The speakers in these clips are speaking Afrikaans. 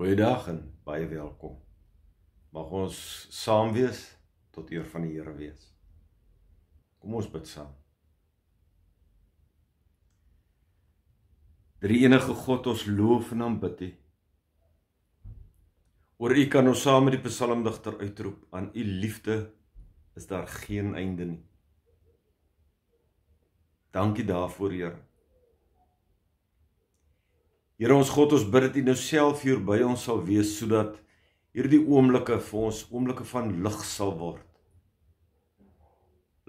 Goeiedag en baie welkom. Mag ons saam wees tot eer van die Here wees. Kom ons bid saam. Drie enige God ons loof en aanbid. Oor U kan ons saam met die psalmdigter uitroep aan U liefde is daar geen einde nie. Dankie daarvoor, Here. Here ons God, ons bid dat U nou self hier by ons sal wees sodat hierdie oomblikke vir ons oomblikke van lig sal word.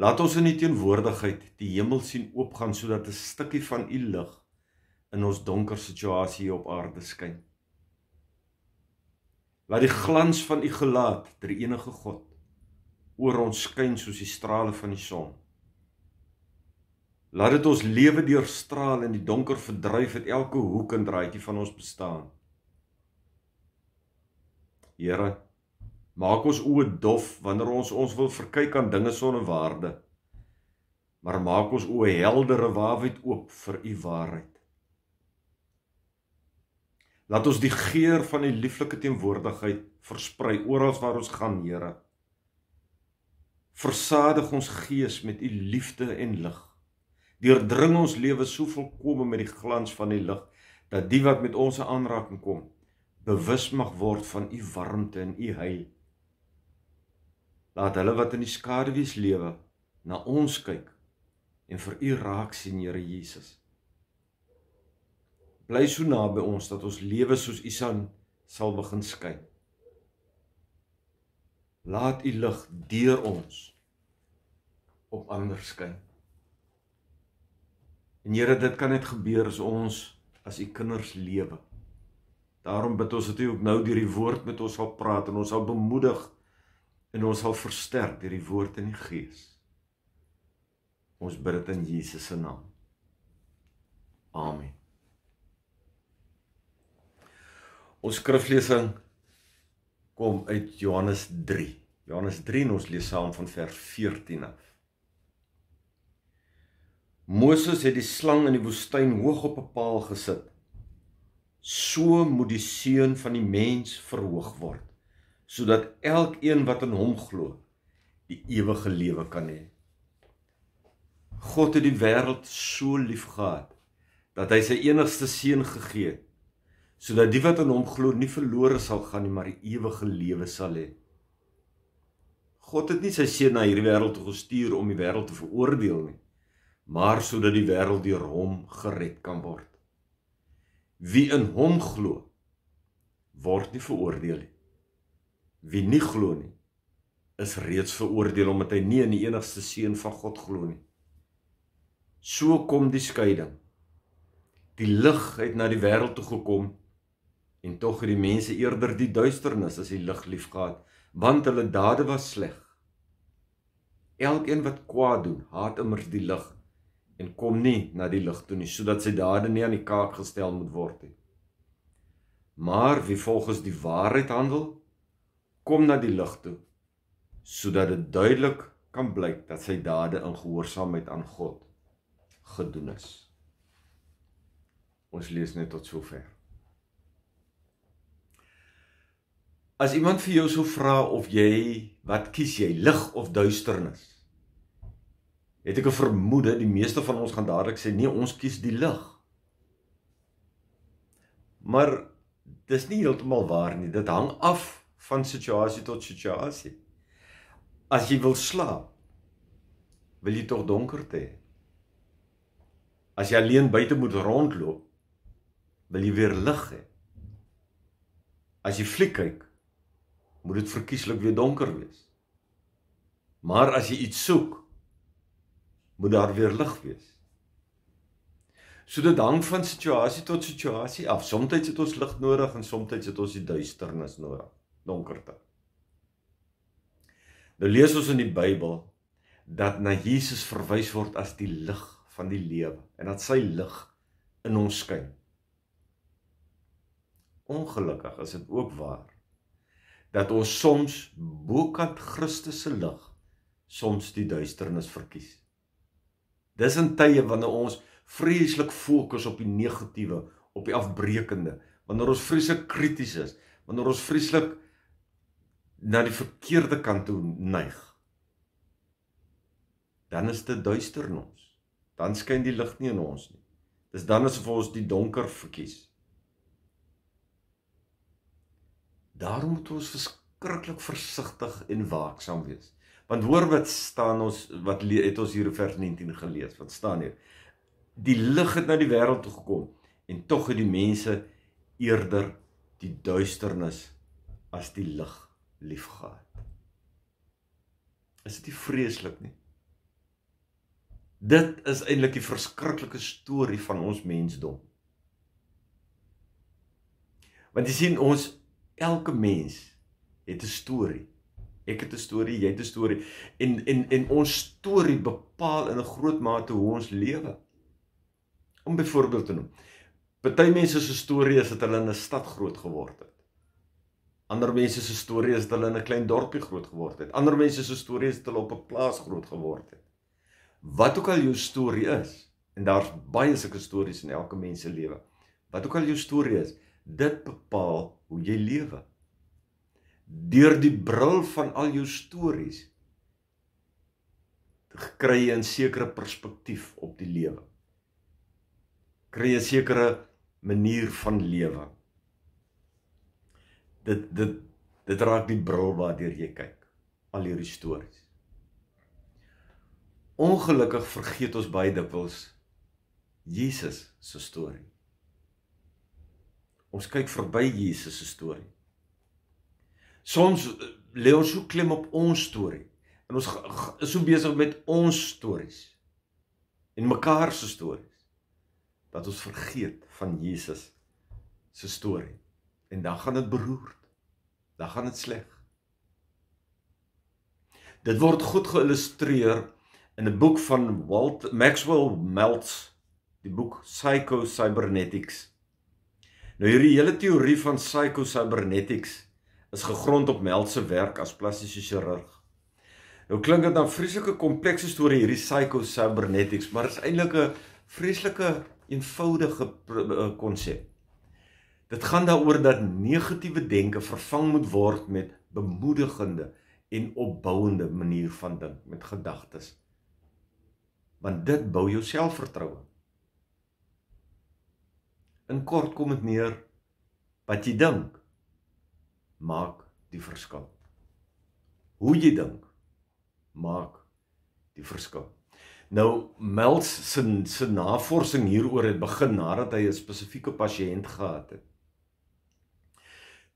Laat ons in U teenwoordigheid die hemel sien oopgaan sodat 'n stukkie van U lig in ons donker situasie hier op aarde skyn. Laat die glans van U gelaat ter enige God oor ons skyn soos die strale van die son. Laat dit ons lewe deurstraal in die donker verdryf uit elke hoek en draaitjie van ons bestaan. Here, maak ons oë dof wanneer ons ons wil verkyk aan dinge sonder waarde. Maar maak ons oë heldere waarheid oop vir u waarheid. Laat ons die geur van die lieflike teenwoordigheid versprei oral waar ons gaan, Here. Versadig ons gees met u liefde en lig deurdring ons lewe so volkome met die glans van die lig dat die wat met ons aanraking kom bewus mag word van u warmte en u hy laat hulle wat in die skaduwees lewe na ons kyk en vir u raak sien Here Jesus bly so naby ons dat ons lewe soos u son sal begin skyn laat u lig deur ons op ander skyn En Here, dit kan net gebeur as ons as u kinders lewe. Daarom bid ons dat u ook nou deur die woord met ons sal praat en ons sal bemoedig en ons sal versterk deur die woord en die gees. Ons bid dit in Jesus se naam. Amen. Ons skriflesing kom uit Johannes 3. Johannes 3 en ons lees saam van vers 14 af. Moses het die slang in die woestyn hoog op 'n paal gesit. So moet die seun van die mens verhoog word sodat elkeen wat in hom glo die ewige lewe kan hê. God het die wêreld so liefgehad dat hy sy enigste seun gegee het sodat die wat in hom glo nie verlore sal gaan nie maar die ewige lewe sal hê. God het nie sy seun na hierdie wêreld gestuur om die wêreld te veroordeel nie maar sodat die wêreld deur hom gered kan word. Wie in hom glo, word nie veroordeel nie. Wie nie glo nie, is reeds veroordeel omdat hy nie in die enigste seun van God glo nie. So kom die skeiding. Die lig het na die wêreld toe gekom en tog het die mense eerder die duisternis as die lig liefgehad, want hulle dade was sleg. Elkeen wat kwaad doen, haat immers die lig en kom nie na die lig toe nie sodat sy dade nie aan die kaak gestel moet word nie. Maar wie volgens die waarheid handel, kom na die lig toe sodat dit duidelik kan blyk dat sy dade in gehoorsaamheid aan God gedoen is. Ons lees net tot sover. As iemand vir jou sou vra of jy wat kies jy lig of duisternis? het ek 'n vermoede die meeste van ons gaan dadelik sê nee, ons kies die lig. Maar dis nie heeltemal waar nie. Dit hang af van situasie tot situasie. As jy wil slaap, wil jy tog donker hê. As jy alleen buite moet rondloop, wil jy weer lig hê. As jy fliek kyk, moet dit verkieslik weer donker wees. Maar as jy iets soek, moet daar weer lig wees. So dit hang van situasie tot situasie af. Somstyds het ons lig nodig en somstyds het ons die duisternis nodig, donkerte. Nou lees ons in die Bybel dat na Jesus verwys word as die lig van die lewe en dat sy lig in ons skyn. Ongelukkig is dit ook waar dat ons soms bokant Christus se lig soms die duisternis verkies. Dis in tye wanneer ons vreeslik fokus op die negatiewe, op die afbreekende, wanneer ons vreeslik krities is, wanneer ons vreeslik na die verkeerde kant toe neig. Dan is dit duister in ons. Dan skyn die lig nie in ons nie. Dis dan asof ons die donker verkies. Daarom moet ons verskriklik versigtig en waaksaam wees. Want hoor wat staan ons wat het ons hier vers 19 gelees wat staan hier. Die lig het na die wêreld toe gekom en tog het die mense eerder die duisternis as die lig liefgehad. Is dit nie vreeslik nie? Dit is eintlik die verskriklike storie van ons mensdom. Want jy sien ons elke mens het 'n storie Ek het 'n storie, jy het 'n storie en en en ons storie bepaal in 'n groot mate hoe ons lewe. Om byvoorbeeld te noem. Party mense se storie is dat hulle in 'n stad groot geword het. Ander mense se storie is dat hulle in 'n klein dorpie groot geword het. Ander mense se storie is dat hulle op 'n plaas groot geword het. Wat ook al jou storie is, en daar's baie sulke stories in elke mens se lewe. Wat ook al jou storie is, dit bepaal hoe jy lewe deur die bril van al jou stories kry jy 'n sekere perspektief op die lewe. Kry 'n sekere manier van lewe. Dit dit dit raak die bril waardeur jy kyk al hierdie stories. Ongelukkig vergeet ons baie dikwels Jesus se storie. Ons kyk verby Jesus se storie soms eh, lê ons so klem op ons storie en ons is so besig met ons stories en mekaar se stories dat ons vergeet van Jesus se storie en dan gaan dit beroerd dan gaan dit sleg dit word goed geillustreer in 'n boek van Walt Maxwell Maltz die boek Psycho Cybernetics nou hierdie hele teorie van psycho cybernetics is gegrond op Mel se werk as plastiese chirurg. Nou klink dit dan vreeslike komplekse storie hierdie psycho-cybernetics, maar is eintlik 'n vreeslike eenvoudige konsep. Eh, dit gaan daaroor dat negatiewe denke vervang moet word met bemoedigende en opbouende manier van dink met gedagtes. Want dit bou jou selfvertroue. In kort kom dit neer wat jy dink maak die verskil. Hoe jy dink maak die verskil. Nou Melts se se navorsing hieroor het begin nadat hy 'n spesifieke pasiënt gehad het.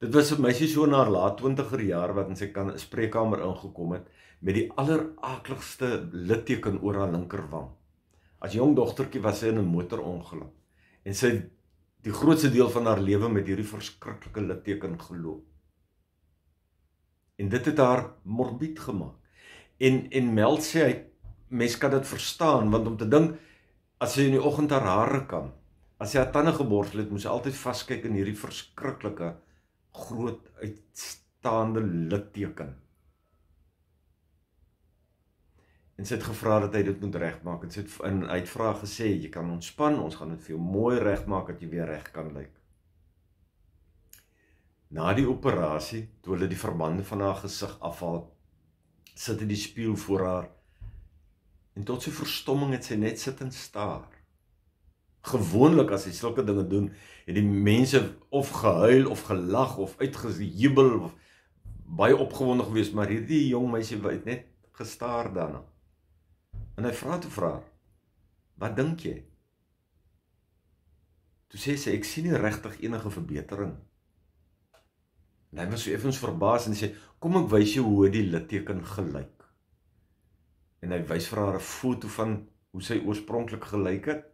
Dit was 'n meisie so na haar laat 20er jaar wat in sy kan spreekkamer ingekom het met die alleraakligste litteken oor haar linkerwang. As jong dogtertjie was sy in 'n motorongeluk en sy die grootste deel van haar lewe met hierdie verskriklike litteken geloop en dit het haar morbied gemaak. En en Mel sê hy mens kan dit verstaan want om te dink as sy in die oggend haar hare kam, as sy haar tande geborsel het, moes sy altyd vaskyk in hierdie verskriklike groot uitstaande litteken. En sy het gevra dat hy dit moet regmaak. Dit sê in uitvraag gesê jy kan ontspan, ons gaan dit vir jou mooi regmaak dat jy weer reg kan lyk. Like. Na die operasie, toe hulle die verbande van haar gesig afhaal, sit hy die spieël voor haar. En tot sy verstomming het sy net sit en staar. Gewoonlik as sy sulke dinge doen, het die mense of gehuil of gelag of uitgejubel of baie opgewonde gewees, maar hierdie jong meisie het net gestaar daarna. En hy vra toe vra: "Wat dink jy?" Toe sê sy: "Ek sien nie regtig enige verbetering nie." En hy was so effens verbaas en sê, "Kom ek wys jou hoe die litteken gelyk." En hy wys vir haar 'n foto van hoe sy oorspronklik gelyk het.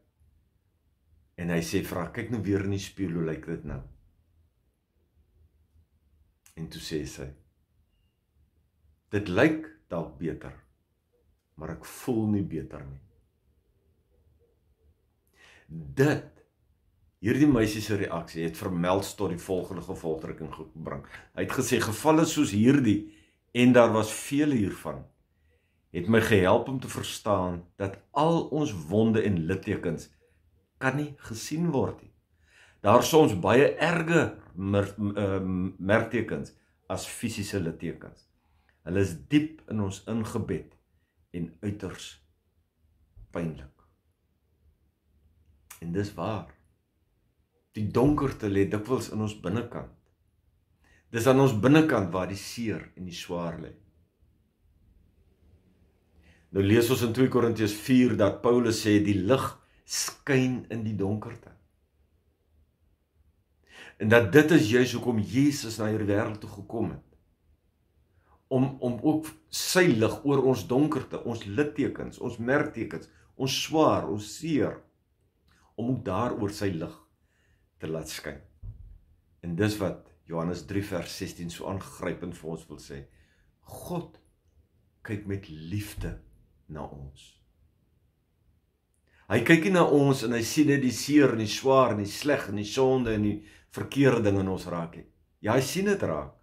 En hy sê, "Vra, kyk nou weer in die spieël, hoe lyk dit nou?" En toe sê sy, "Dit lyk dalk beter, maar ek voel nie beter nie." Dit Hierdie meisie se reaksie het vermelds tot die volgende gevolgtrekking gebring. Hy het gesê gevalle soos hierdie en daar was vele hiervan het my gehelp om te verstaan dat al ons wonde en littekens kan nie gesien word nie. Daar soms baie erge mer eh, merktekens as fisiese littekens. Hulle is diep in ons ingebed en uiters pynlik. En dis waar. Die donkerte lê dikwels in ons binnekant. Dis aan ons binnekant waar die seer en die swaar lê. Nou lees ons in 2 Korintiërs 4 dat Paulus sê die lig skyn in die donkerte. En dat dit is juis hoekom Jesus na hierdie wêreld toe gekom het. Om om ook sy lig oor ons donkerte, ons littekens, ons merktekens, ons swaar, ons seer om daaroor sy lig te laat skyn. En dis wat Johannes 3 vers 16 so aangrypend vir ons wil sê. God kyk met liefde na ons. Hy kyk nie na ons en hy sien net die seer en die swaar en die sleg en die sonde en die verkeerde ding in ons raak nie. Ja, hy sien dit raak.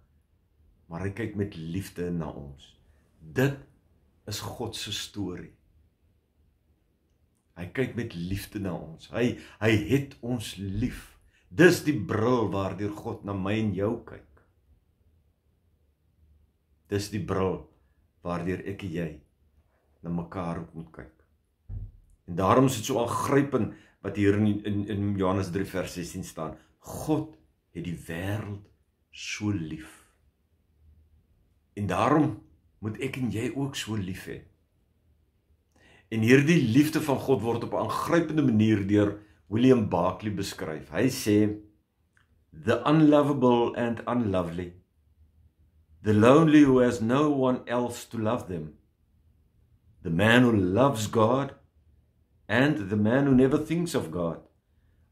Maar hy kyk met liefde na ons. Dit is God se storie. Hy kyk met liefde na ons. Hy hy het ons lief. Dis die bril waardeur God na my en jou kyk. Dis die bril waardeur ek en jy na mekaar moet kyk. En daarom is dit so aangrypend wat hier in in, in Johannes 3 vers 16 staan. God het die wêreld so lief. En daarom moet ek en jy ook so lief hê. En hierdie liefde van God word op 'n aangrypende manier deur William Barclay beskryf. Hy sê the unlovable and unlovely the lonely who has no one else to love them the man who loves god and the man who never thinks of god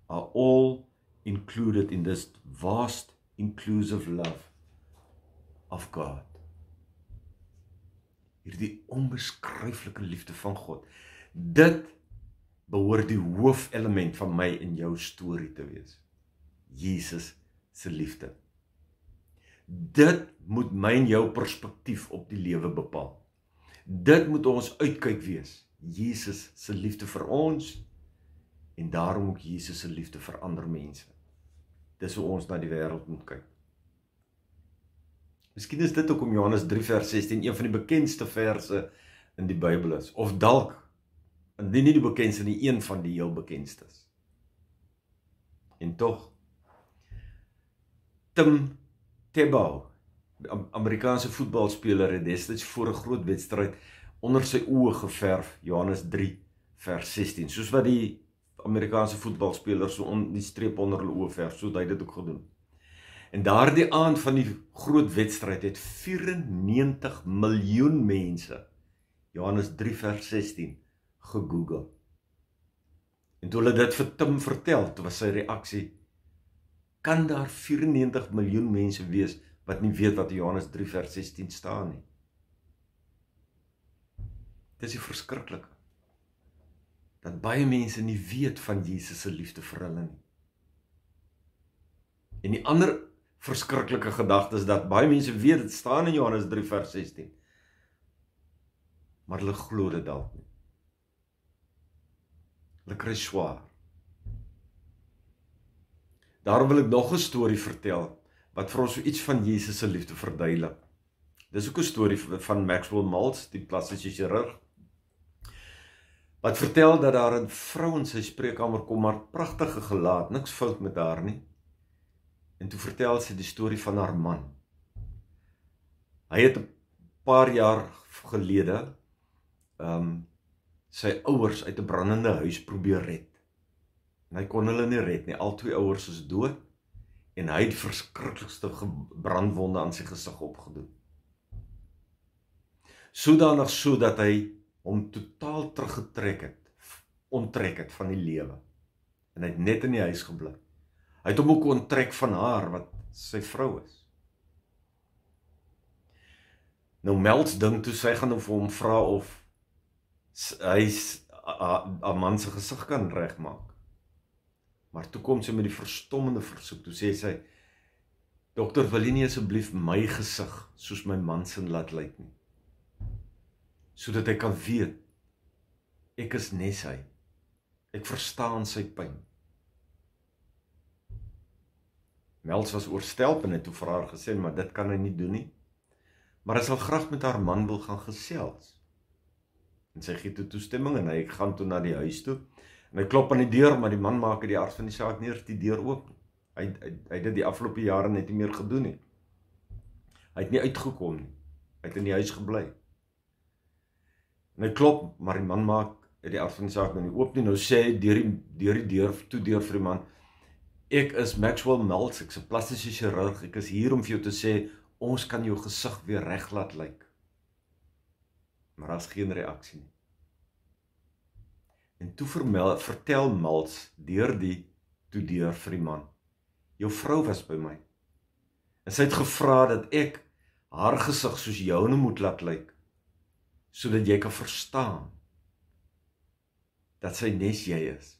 are all included in this vast inclusive love of god hierdie onbeskryflike liefde van god dit behoort die hoofelement van my en jou storie te wees. Jesus se liefde. Dit moet my en jou perspektief op die lewe bepaal. Dit moet ons uitkyk wees. Jesus se liefde vir ons en daarom ook Jesus se liefde vir ander mense. Dis hoe ons na die wêreld moet kyk. Miskien is dit hoekom Johannes 3 vers 16 een van die bekendste verse in die Bybel is of dalk en dit nie die bekendste nie, een van die heel bekendstes. En tog Tim Tebow, Amerikaanse voetbalspeler het destyds voor 'n groot wedstryd onder sy oë geverf Johannes 3 vers 16, soos wat die Amerikaanse voetbalspeler so on, die streep onder hulle oë verf, so dat hy dit ook gedoen. En daardie aand van die groot wedstryd het 94 miljoen mense Johannes 3 vers 16 gegoogel. En toe hulle dit vir Tim vertel, toe was sy reaksie: Kan daar 94 miljoen mense wees wat nie weet wat Johannes 3 vers 16 staan nie? Dit is verskriklik dat baie mense nie weet van Jesus se liefde vir hulle nie. En die ander verskriklike gedagte is dat baie mense weet dit staan in Johannes 3 vers 16. Maar hulle glo dit dalk nie. Hulle kry swaar. Daarom wil ek nog 'n storie vertel wat vir ons so iets van Jesus se liefde verduidelik. Dis ook 'n storie van Maxwell Maltz, die plastiese chirurg. Wat vertel dat daar 'n vrou in sy spreekkamer kom maar pragtige gelaat, niks fout met haar nie. En toe vertel sy die storie van haar man. Hy het 'n paar jaar gelede ehm um, sy ouers uit 'n brandende huis probeer red. En hy kon hulle nie red nie. Al twee ouers is dood en hy het verskriklikste brandwonde aan sy gesig opgedoen. Sodanig so dat hy hom totaal teruggetrek het, onttrek het van die lewe. En hy het net in die huis gebly. Hy het hom ook onttrek van haar wat sy vrou is. Nou meld ding toe sy gaan hom vra of hy 'n man se gesig kan regmaak. Maar toe kom sy met die verstommende versoek. Toe sê sy: "Dokter, wil u nie asseblief my gesig soos my man se laat lyk nie? Sodat hy kan weet ek is nes hy. Ek verstaan sy pyn." Mels was oorstelp en het toe vir haar gesê, "Maar dit kan hy nie doen nie." Maar sy wil graag met haar man wil gaan gesels en sy gee toe toestemming en hy gaan toe na die huis toe. En hy klop aan die deur, maar die man maak die aard van die saak nie eers die deur oop. Hy hy het dit die afgelope jare net nie meer gedoen nie. Hy het nie uitgekom nie. Hy het in die huis gebly. En hy klop, maar die man maak die aard van die saak nou nie oop nie. Nou sê hy deur die deur die deur toe deur vir die man. Ek is Maxwell Melts, ek's 'n plastiese chirurg. Ek is hier om vir jou te sê ons kan jou gesig weer reg laat lyk. Like maar daar's geen reaksie nie. En toe vermel, vertel Mals deur die toe deur vir die man. Jou vrou was by my. En sy het gevra dat ek haar gesig soos joune moet laat lyk sodat jy kan verstaan dat sy nes jy is.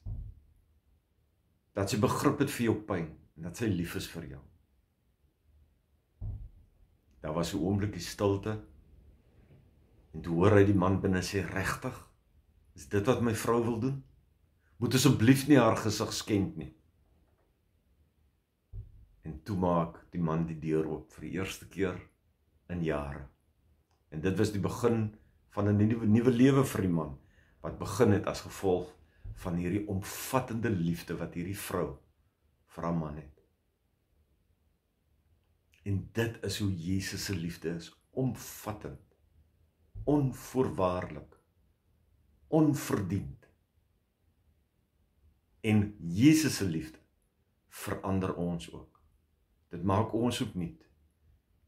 Dat sy begrip het vir jou pyn en dat sy lief is vir jou. Daar was 'n oomblikie stilte En toe hoor hy die man binne sê regtig? Is dit wat my vrou wil doen? Moet asseblief nie haar gesig skend nie. En toe maak die man die deur oop vir die eerste keer in jare. En dit was die begin van 'n nuwe nuwe lewe vir die man wat begin het as gevolg van hierdie omvattende liefde wat hierdie vrou vir haar man het. En dit is hoe Jesus se liefde is, omvattend onvoorwaardelik onverdiend en Jesus se liefde verander ons ook dit maak ons ook nie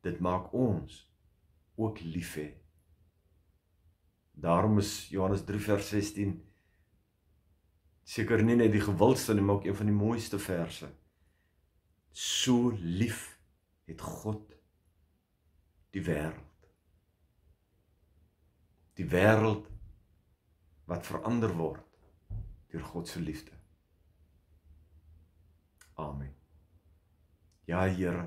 dit maak ons ook lief hê daarom is Johannes 3 vers 16 seker nie net die gewildste nie maar ook een van die mooiste verse so lief het God die wêreld die wêreld wat verander word deur God se liefde. Amen. Ja Here.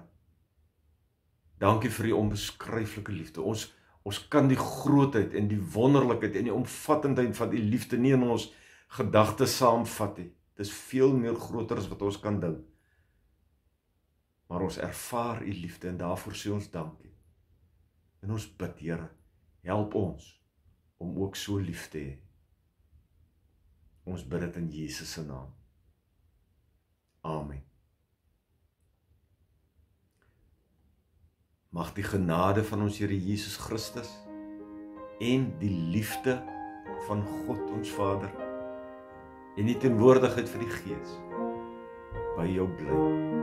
Dankie vir u onbeskryflike liefde. Ons ons kan die grootheid en die wonderlikheid en die omvattendheid van u liefde nie in ons gedagtes saamvat nie. Dis veel meer groter as wat ons kan dink. Maar ons ervaar u liefde en daarvoor sê ons dankie. En ons bid Here, help ons om ook so lief te hê. Ons bid dit in Jesus se naam. Amen. Mag die genade van ons Here Jesus Christus en die liefde van God ons Vader en die teenwoordigheid van die Gees by jou bly.